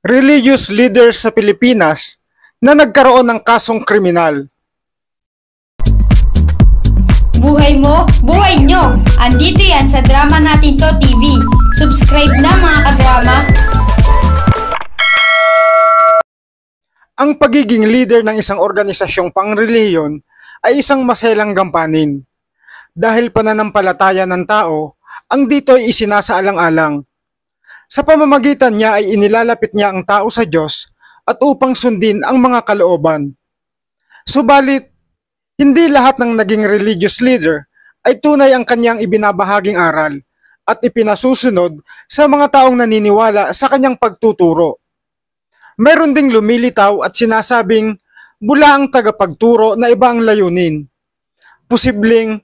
religious leaders sa Pilipinas na nagkaroon ng kasong kriminal. Buhay mo, buhay nyo! Andito yan sa Drama Natin To TV. Subscribe na mga kadrama! Ang pagiging leader ng isang organisasyong pangreliyon ay isang maselang gampanin. Dahil pananampalataya ng tao, ang dito ay isinasaalang-alang sa pamamagitan niya ay inilalapit niya ang tao sa Diyos at upang sundin ang mga kalooban. Subalit, hindi lahat ng naging religious leader ay tunay ang kanyang ibinabahaging aral at ipinasusunod sa mga taong naniniwala sa kanyang pagtuturo. Meron ding lumilitaw at sinasabing bula ang tagapagturo na iba ang layunin. Posibleng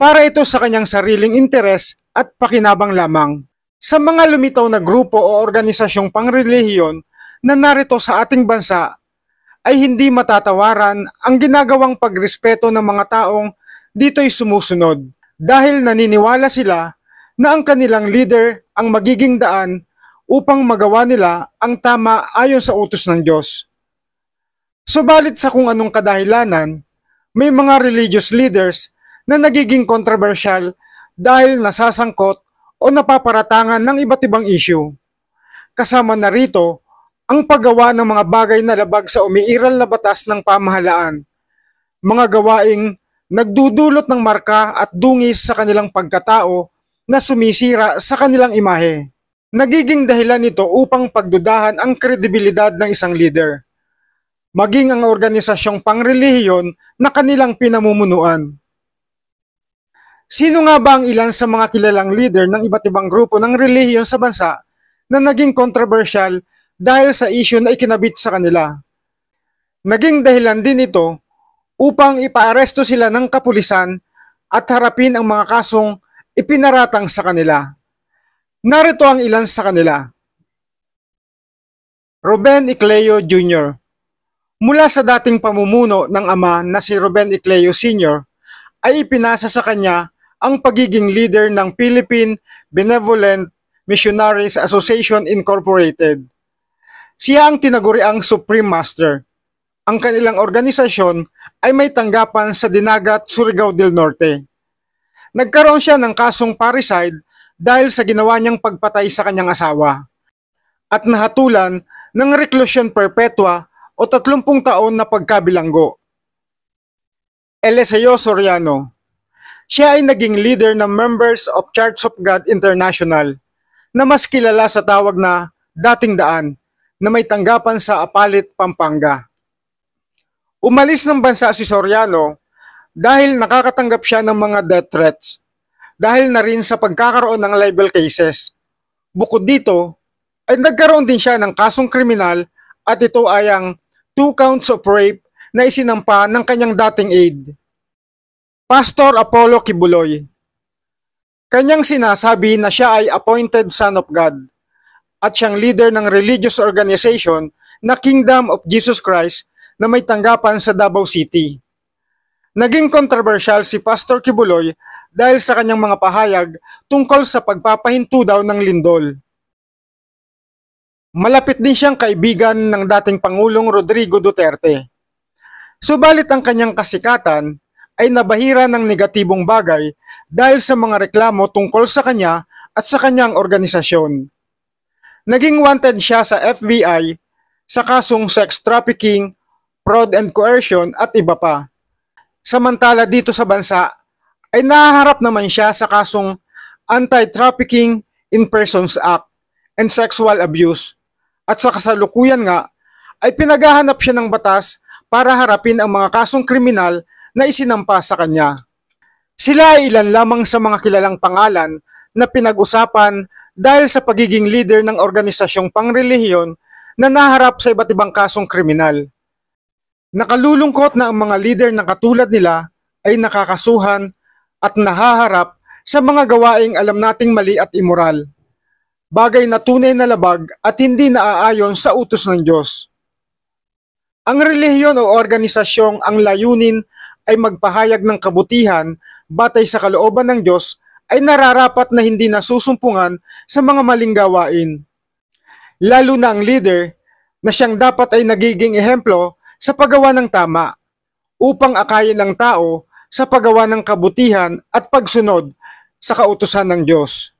para ito sa kanyang sariling interes at pakinabang lamang. Sa mga lumitaw na grupo o organisasyong pangrelihiyon na narito sa ating bansa ay hindi matatawaran ang ginagawang pagrespeto ng mga taong dito'y sumusunod dahil naniniwala sila na ang kanilang leader ang magiging daan upang magawa nila ang tama ayon sa utos ng Diyos. Subalit sa kung anong kadahilanan, may mga religious leaders na nagiging kontrobersyal dahil nasasangkot o napaparatangan ng iba't ibang isyu. Kasama na rito ang paggawa ng mga bagay na labag sa umiiral na batas ng pamahalaan, mga gawaing nagdudulot ng marka at dungis sa kanilang pagkatao na sumisira sa kanilang imahe. Nagiging dahilan nito upang pagdudahan ang kredibilidad ng isang leader, maging ang organisasyong pangrelihiyon na kanilang pinamumunuan. Sino nga ba ang ilan sa mga kilalang leader ng iba't ibang grupo ng relihiyon sa bansa na naging controversial dahil sa issue na ikinabit sa kanila? Naging dahilan din ito upang ipaaresto sila ng kapulisan at harapin ang mga kasong ipinaratang sa kanila. Narito ang ilan sa kanila. Ruben Icleo Jr. Mula sa dating pamumuno ng ama na si Ruben Icleo Sr. ay ipinasa sa kanya ang pagiging leader ng Philippine Benevolent Missionaries Association Incorporated. Siya ang tinaguriang Supreme Master. Ang kanilang organisasyon ay may tanggapan sa Dinagat, Surigao del Norte. Nagkaroon siya ng kasong parricide dahil sa ginawa niyang pagpatay sa kanyang asawa at nahatulan ng reclusion perpetua o 30 taon na pagkabilanggo. Eliseo Soriano siya ay naging leader ng Members of Church of God International na mas kilala sa tawag na dating daan na may tanggapan sa Apalit, Pampanga. Umalis ng bansa si Soriano dahil nakakatanggap siya ng mga death threats dahil na rin sa pagkakaroon ng libel cases. Bukod dito, ay nagkaroon din siya ng kasong kriminal at ito ay ang two counts of rape na isinampa ng kanyang dating aide. Pastor Apollo Kibuloy. Kanyang sinasabi na siya ay appointed son of God at siyang leader ng religious organization na Kingdom of Jesus Christ na may tanggapan sa Davao City. Naging kontrobersyal si Pastor Kibuloy dahil sa kanyang mga pahayag tungkol sa pagpapahinto daw ng lindol. Malapit din siyang kaibigan ng dating Pangulong Rodrigo Duterte. Subalit ang kanyang kasikatan ay nabahira ng negatibong bagay dahil sa mga reklamo tungkol sa kanya at sa kanyang organisasyon. Naging wanted siya sa FBI sa kasong sex trafficking, fraud and coercion at iba pa. Samantala dito sa bansa ay nahaharap naman siya sa kasong Anti-Trafficking in Persons Act and Sexual Abuse at sa kasalukuyan nga ay pinagahanap siya ng batas para harapin ang mga kasong kriminal na isinampa sa kanya. Sila ay ilan lamang sa mga kilalang pangalan na pinag-usapan dahil sa pagiging leader ng organisasyong pangrelihiyon na naharap sa iba't ibang kasong kriminal. Nakalulungkot na ang mga leader na katulad nila ay nakakasuhan at nahaharap sa mga gawaing alam nating mali at imoral. Bagay na tunay na labag at hindi naaayon sa utos ng Diyos. Ang relihiyon o organisasyong ang layunin ay magpahayag ng kabutihan batay sa kalooban ng Diyos ay nararapat na hindi nasusumpungan sa mga maling gawain. Lalo na ang leader na siyang dapat ay nagiging ehemplo sa paggawa ng tama upang akayin ng tao sa paggawa ng kabutihan at pagsunod sa kautusan ng Diyos.